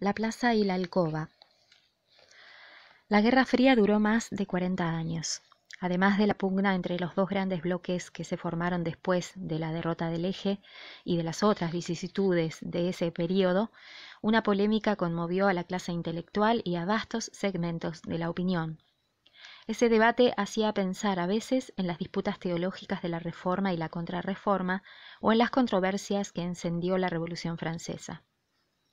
la plaza y la alcoba. La Guerra Fría duró más de 40 años. Además de la pugna entre los dos grandes bloques que se formaron después de la derrota del eje y de las otras vicisitudes de ese periodo, una polémica conmovió a la clase intelectual y a vastos segmentos de la opinión. Ese debate hacía pensar a veces en las disputas teológicas de la Reforma y la Contrarreforma o en las controversias que encendió la Revolución Francesa.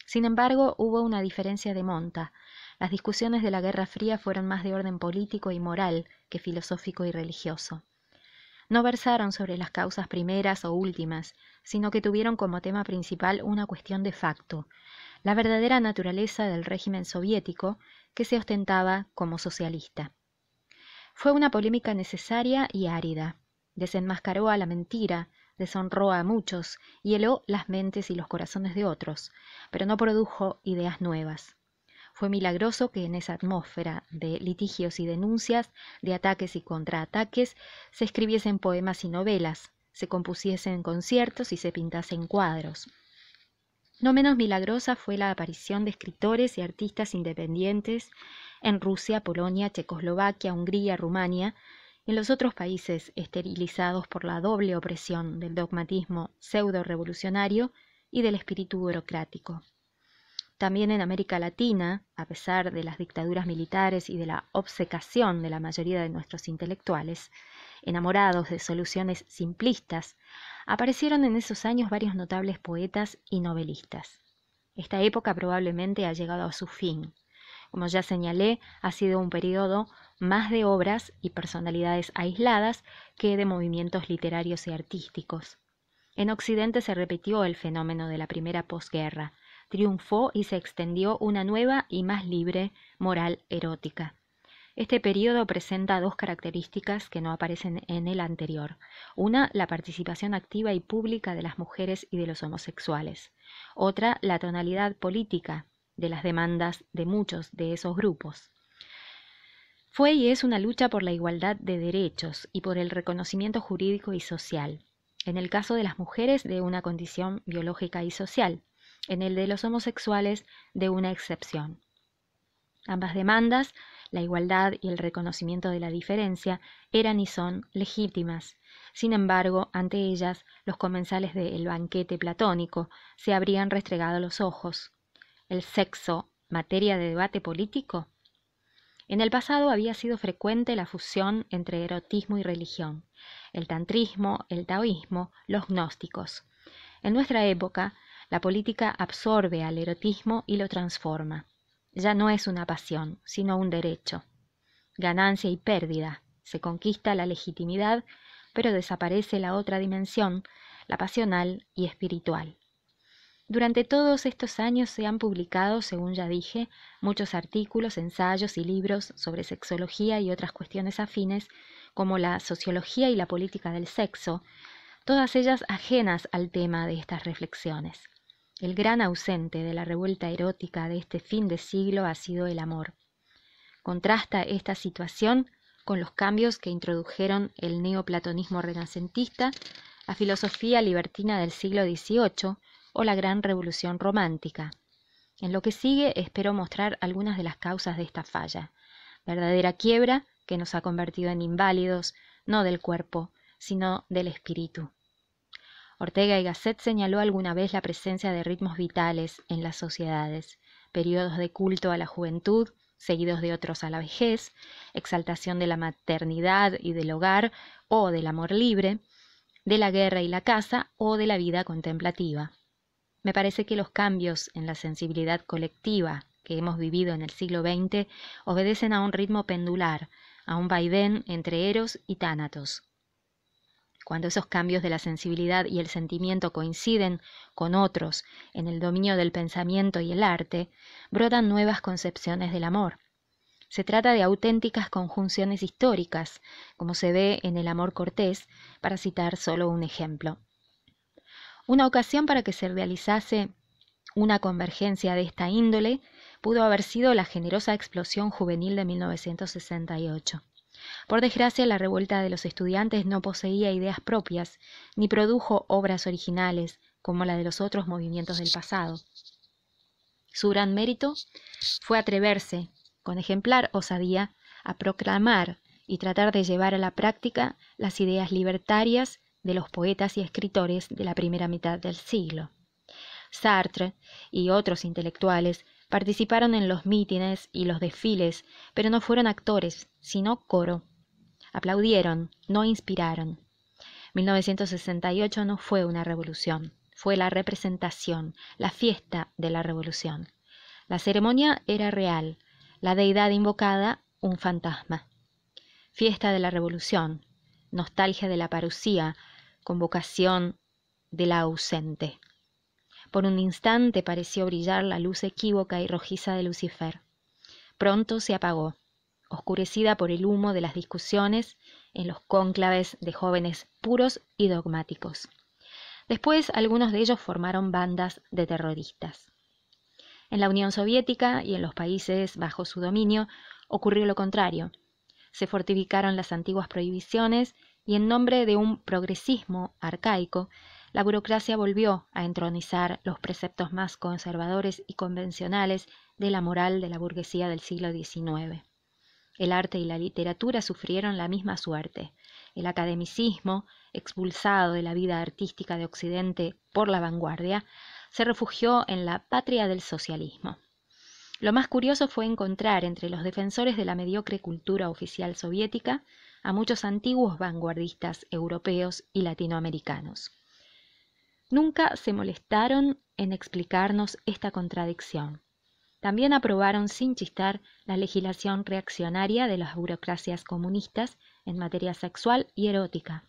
Sin embargo, hubo una diferencia de monta. Las discusiones de la Guerra Fría fueron más de orden político y moral que filosófico y religioso. No versaron sobre las causas primeras o últimas, sino que tuvieron como tema principal una cuestión de facto, la verdadera naturaleza del régimen soviético que se ostentaba como socialista. Fue una polémica necesaria y árida. Desenmascaró a la mentira, deshonró a muchos y heló las mentes y los corazones de otros, pero no produjo ideas nuevas. Fue milagroso que en esa atmósfera de litigios y denuncias, de ataques y contraataques, se escribiesen poemas y novelas, se compusiesen conciertos y se pintasen cuadros. No menos milagrosa fue la aparición de escritores y artistas independientes en Rusia, Polonia, Checoslovaquia, Hungría, Rumania, en los otros países esterilizados por la doble opresión del dogmatismo pseudo-revolucionario y del espíritu burocrático. También en América Latina, a pesar de las dictaduras militares y de la obsecación de la mayoría de nuestros intelectuales, enamorados de soluciones simplistas, aparecieron en esos años varios notables poetas y novelistas. Esta época probablemente ha llegado a su fin, como ya señalé, ha sido un periodo más de obras y personalidades aisladas que de movimientos literarios y artísticos. En Occidente se repitió el fenómeno de la primera posguerra. Triunfó y se extendió una nueva y más libre moral erótica. Este periodo presenta dos características que no aparecen en el anterior. Una, la participación activa y pública de las mujeres y de los homosexuales. Otra, la tonalidad política de las demandas de muchos de esos grupos. Fue y es una lucha por la igualdad de derechos y por el reconocimiento jurídico y social, en el caso de las mujeres de una condición biológica y social, en el de los homosexuales de una excepción. Ambas demandas, la igualdad y el reconocimiento de la diferencia, eran y son legítimas. Sin embargo, ante ellas, los comensales del banquete platónico se habrían restregado los ojos, el sexo materia de debate político? En el pasado había sido frecuente la fusión entre erotismo y religión, el tantrismo, el taoísmo, los gnósticos. En nuestra época, la política absorbe al erotismo y lo transforma. Ya no es una pasión, sino un derecho. Ganancia y pérdida. Se conquista la legitimidad, pero desaparece la otra dimensión, la pasional y espiritual. Durante todos estos años se han publicado, según ya dije, muchos artículos, ensayos y libros sobre sexología y otras cuestiones afines, como la sociología y la política del sexo, todas ellas ajenas al tema de estas reflexiones. El gran ausente de la revuelta erótica de este fin de siglo ha sido el amor. Contrasta esta situación con los cambios que introdujeron el neoplatonismo renacentista, la filosofía libertina del siglo XVIII, o la gran revolución romántica. En lo que sigue espero mostrar algunas de las causas de esta falla, verdadera quiebra que nos ha convertido en inválidos, no del cuerpo, sino del espíritu. Ortega y Gasset señaló alguna vez la presencia de ritmos vitales en las sociedades, periodos de culto a la juventud, seguidos de otros a la vejez, exaltación de la maternidad y del hogar o del amor libre, de la guerra y la caza o de la vida contemplativa. Me parece que los cambios en la sensibilidad colectiva que hemos vivido en el siglo XX obedecen a un ritmo pendular, a un vaivén entre eros y tánatos. Cuando esos cambios de la sensibilidad y el sentimiento coinciden con otros en el dominio del pensamiento y el arte, brotan nuevas concepciones del amor. Se trata de auténticas conjunciones históricas, como se ve en el amor cortés, para citar solo un ejemplo. Una ocasión para que se realizase una convergencia de esta índole pudo haber sido la generosa explosión juvenil de 1968. Por desgracia, la revuelta de los estudiantes no poseía ideas propias, ni produjo obras originales, como la de los otros movimientos del pasado. Su gran mérito fue atreverse, con ejemplar osadía, a proclamar y tratar de llevar a la práctica las ideas libertarias de los poetas y escritores de la primera mitad del siglo. Sartre y otros intelectuales participaron en los mítines y los desfiles, pero no fueron actores, sino coro. Aplaudieron, no inspiraron. 1968 no fue una revolución, fue la representación, la fiesta de la revolución. La ceremonia era real, la deidad invocada un fantasma. Fiesta de la revolución, nostalgia de la parucía, convocación de la ausente. Por un instante pareció brillar la luz equívoca y rojiza de Lucifer. Pronto se apagó, oscurecida por el humo de las discusiones en los cónclaves de jóvenes puros y dogmáticos. Después algunos de ellos formaron bandas de terroristas. En la Unión Soviética y en los países bajo su dominio ocurrió lo contrario. Se fortificaron las antiguas prohibiciones y en nombre de un progresismo arcaico, la burocracia volvió a entronizar los preceptos más conservadores y convencionales de la moral de la burguesía del siglo XIX. El arte y la literatura sufrieron la misma suerte. El academicismo, expulsado de la vida artística de Occidente por la vanguardia, se refugió en la patria del socialismo. Lo más curioso fue encontrar entre los defensores de la mediocre cultura oficial soviética a muchos antiguos vanguardistas europeos y latinoamericanos. Nunca se molestaron en explicarnos esta contradicción. También aprobaron sin chistar la legislación reaccionaria de las burocracias comunistas en materia sexual y erótica,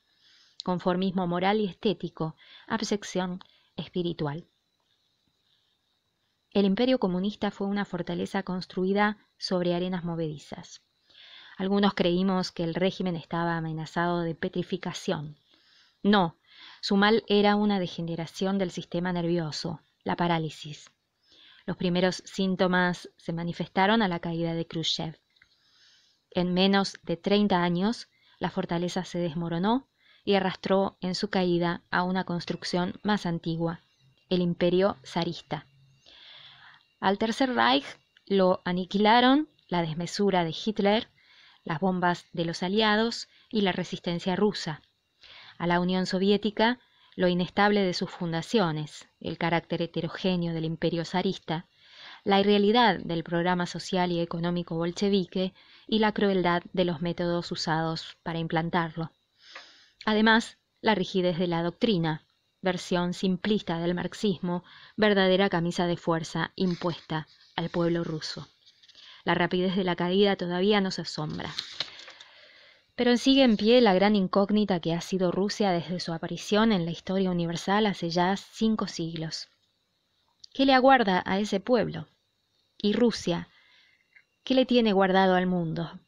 conformismo moral y estético, absección espiritual. El imperio comunista fue una fortaleza construida sobre arenas movedizas. Algunos creímos que el régimen estaba amenazado de petrificación. No, su mal era una degeneración del sistema nervioso, la parálisis. Los primeros síntomas se manifestaron a la caída de Khrushchev. En menos de 30 años, la fortaleza se desmoronó y arrastró en su caída a una construcción más antigua, el imperio zarista. Al Tercer Reich lo aniquilaron la desmesura de Hitler las bombas de los aliados y la resistencia rusa. A la Unión Soviética, lo inestable de sus fundaciones, el carácter heterogéneo del imperio zarista, la irrealidad del programa social y económico bolchevique y la crueldad de los métodos usados para implantarlo. Además, la rigidez de la doctrina, versión simplista del marxismo, verdadera camisa de fuerza impuesta al pueblo ruso. La rapidez de la caída todavía nos asombra. Pero sigue en pie la gran incógnita que ha sido Rusia desde su aparición en la historia universal hace ya cinco siglos. ¿Qué le aguarda a ese pueblo? ¿Y Rusia? ¿Qué le tiene guardado al mundo?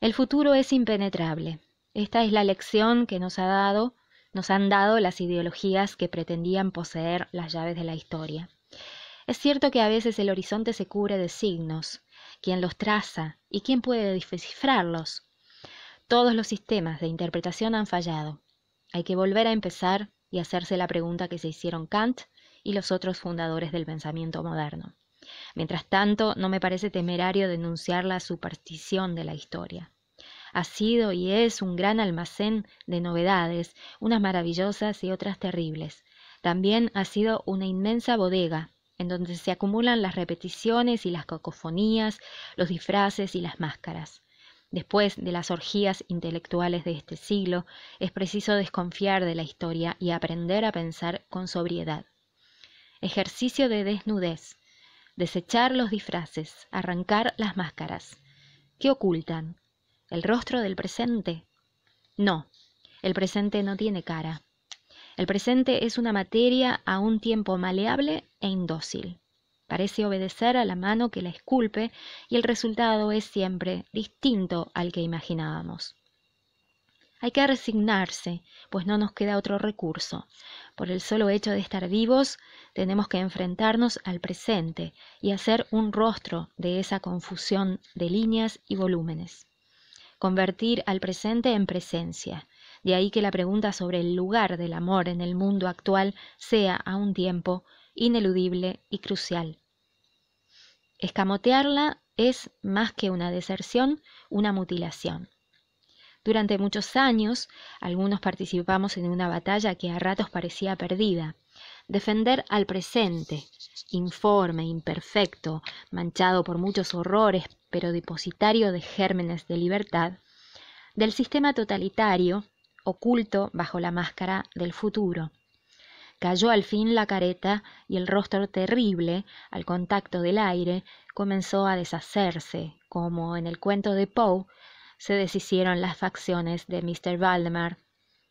El futuro es impenetrable. Esta es la lección que nos ha dado, nos han dado las ideologías que pretendían poseer las llaves de la historia. Es cierto que a veces el horizonte se cubre de signos, quién los traza y quién puede descifrarlos. Todos los sistemas de interpretación han fallado. Hay que volver a empezar y hacerse la pregunta que se hicieron Kant y los otros fundadores del pensamiento moderno. Mientras tanto, no me parece temerario denunciar la superstición de la historia. Ha sido y es un gran almacén de novedades, unas maravillosas y otras terribles. También ha sido una inmensa bodega en donde se acumulan las repeticiones y las cacofonías, los disfraces y las máscaras. Después de las orgías intelectuales de este siglo, es preciso desconfiar de la historia y aprender a pensar con sobriedad. Ejercicio de desnudez. Desechar los disfraces, arrancar las máscaras. ¿Qué ocultan? ¿El rostro del presente? No, el presente no tiene cara. El presente es una materia a un tiempo maleable e indócil. Parece obedecer a la mano que la esculpe y el resultado es siempre distinto al que imaginábamos. Hay que resignarse, pues no nos queda otro recurso. Por el solo hecho de estar vivos, tenemos que enfrentarnos al presente y hacer un rostro de esa confusión de líneas y volúmenes. Convertir al presente en presencia, de ahí que la pregunta sobre el lugar del amor en el mundo actual sea, a un tiempo, ineludible y crucial. Escamotearla es, más que una deserción, una mutilación. Durante muchos años, algunos participamos en una batalla que a ratos parecía perdida. Defender al presente, informe, imperfecto, manchado por muchos horrores, pero depositario de gérmenes de libertad, del sistema totalitario oculto bajo la máscara del futuro. Cayó al fin la careta y el rostro terrible, al contacto del aire, comenzó a deshacerse, como en el cuento de Poe se deshicieron las facciones de Mr. Valdemar,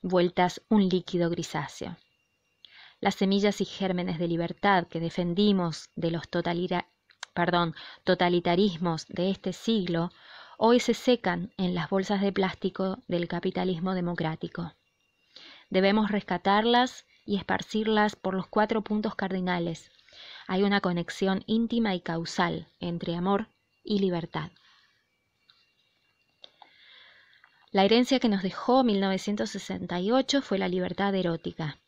vueltas un líquido grisáceo. Las semillas y gérmenes de libertad que defendimos de los totalitarismos de este siglo hoy se secan en las bolsas de plástico del capitalismo democrático. Debemos rescatarlas y esparcirlas por los cuatro puntos cardinales. Hay una conexión íntima y causal entre amor y libertad. La herencia que nos dejó 1968 fue la libertad erótica.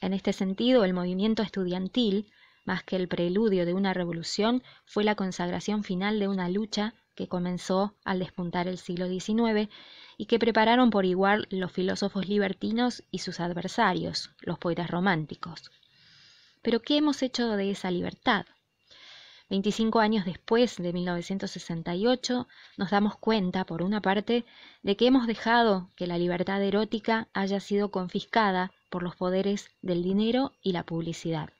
En este sentido, el movimiento estudiantil, más que el preludio de una revolución, fue la consagración final de una lucha que comenzó al despuntar el siglo XIX y que prepararon por igual los filósofos libertinos y sus adversarios, los poetas románticos. Pero ¿qué hemos hecho de esa libertad? 25 años después de 1968, nos damos cuenta, por una parte, de que hemos dejado que la libertad erótica haya sido confiscada por los poderes del dinero y la publicidad.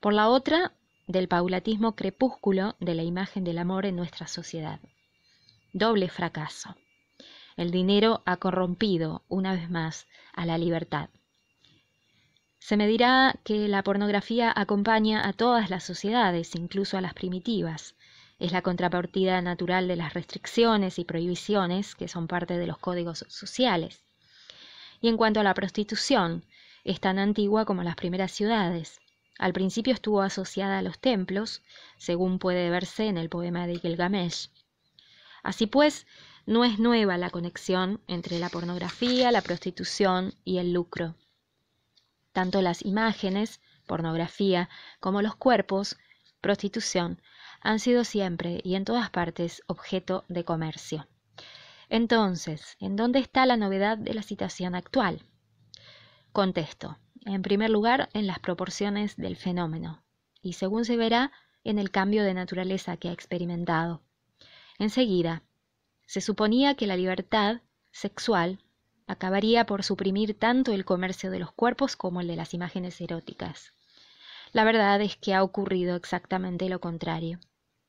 Por la otra, del paulatismo crepúsculo de la imagen del amor en nuestra sociedad. Doble fracaso. El dinero ha corrompido, una vez más, a la libertad. Se me dirá que la pornografía acompaña a todas las sociedades, incluso a las primitivas. Es la contrapartida natural de las restricciones y prohibiciones que son parte de los códigos sociales. Y en cuanto a la prostitución, es tan antigua como las primeras ciudades. Al principio estuvo asociada a los templos, según puede verse en el poema de Gilgamesh. Así pues, no es nueva la conexión entre la pornografía, la prostitución y el lucro. Tanto las imágenes, pornografía, como los cuerpos, prostitución, han sido siempre y en todas partes objeto de comercio. Entonces, ¿en dónde está la novedad de la situación actual? Contesto. En primer lugar, en las proporciones del fenómeno, y según se verá, en el cambio de naturaleza que ha experimentado. Enseguida, se suponía que la libertad sexual acabaría por suprimir tanto el comercio de los cuerpos como el de las imágenes eróticas. La verdad es que ha ocurrido exactamente lo contrario.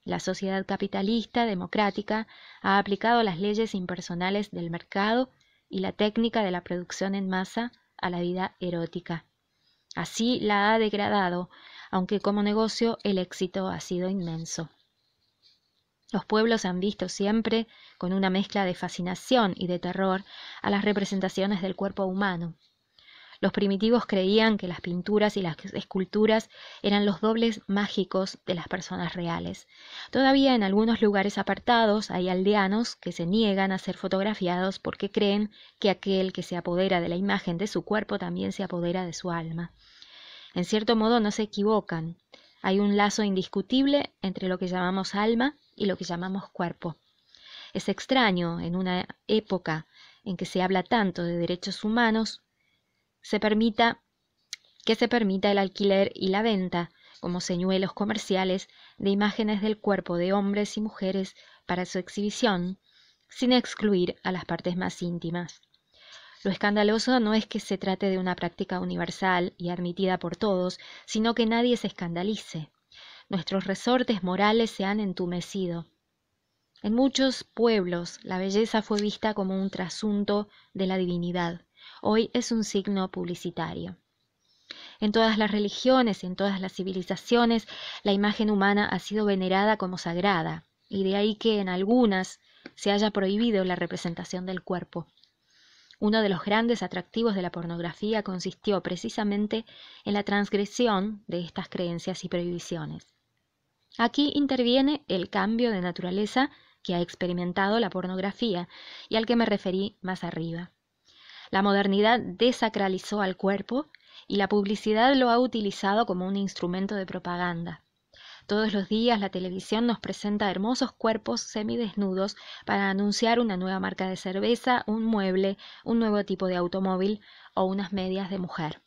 La sociedad capitalista democrática ha aplicado las leyes impersonales del mercado y la técnica de la producción en masa a la vida erótica. Así la ha degradado, aunque como negocio el éxito ha sido inmenso. Los pueblos han visto siempre, con una mezcla de fascinación y de terror, a las representaciones del cuerpo humano, los primitivos creían que las pinturas y las esculturas eran los dobles mágicos de las personas reales. Todavía en algunos lugares apartados hay aldeanos que se niegan a ser fotografiados porque creen que aquel que se apodera de la imagen de su cuerpo también se apodera de su alma. En cierto modo no se equivocan. Hay un lazo indiscutible entre lo que llamamos alma y lo que llamamos cuerpo. Es extraño en una época en que se habla tanto de derechos humanos se permita que se permita el alquiler y la venta, como señuelos comerciales, de imágenes del cuerpo de hombres y mujeres para su exhibición, sin excluir a las partes más íntimas. Lo escandaloso no es que se trate de una práctica universal y admitida por todos, sino que nadie se escandalice. Nuestros resortes morales se han entumecido. En muchos pueblos la belleza fue vista como un trasunto de la divinidad. Hoy es un signo publicitario. En todas las religiones, en todas las civilizaciones, la imagen humana ha sido venerada como sagrada, y de ahí que en algunas se haya prohibido la representación del cuerpo. Uno de los grandes atractivos de la pornografía consistió precisamente en la transgresión de estas creencias y prohibiciones. Aquí interviene el cambio de naturaleza que ha experimentado la pornografía y al que me referí más arriba. La modernidad desacralizó al cuerpo y la publicidad lo ha utilizado como un instrumento de propaganda. Todos los días la televisión nos presenta hermosos cuerpos semidesnudos para anunciar una nueva marca de cerveza, un mueble, un nuevo tipo de automóvil o unas medias de mujer.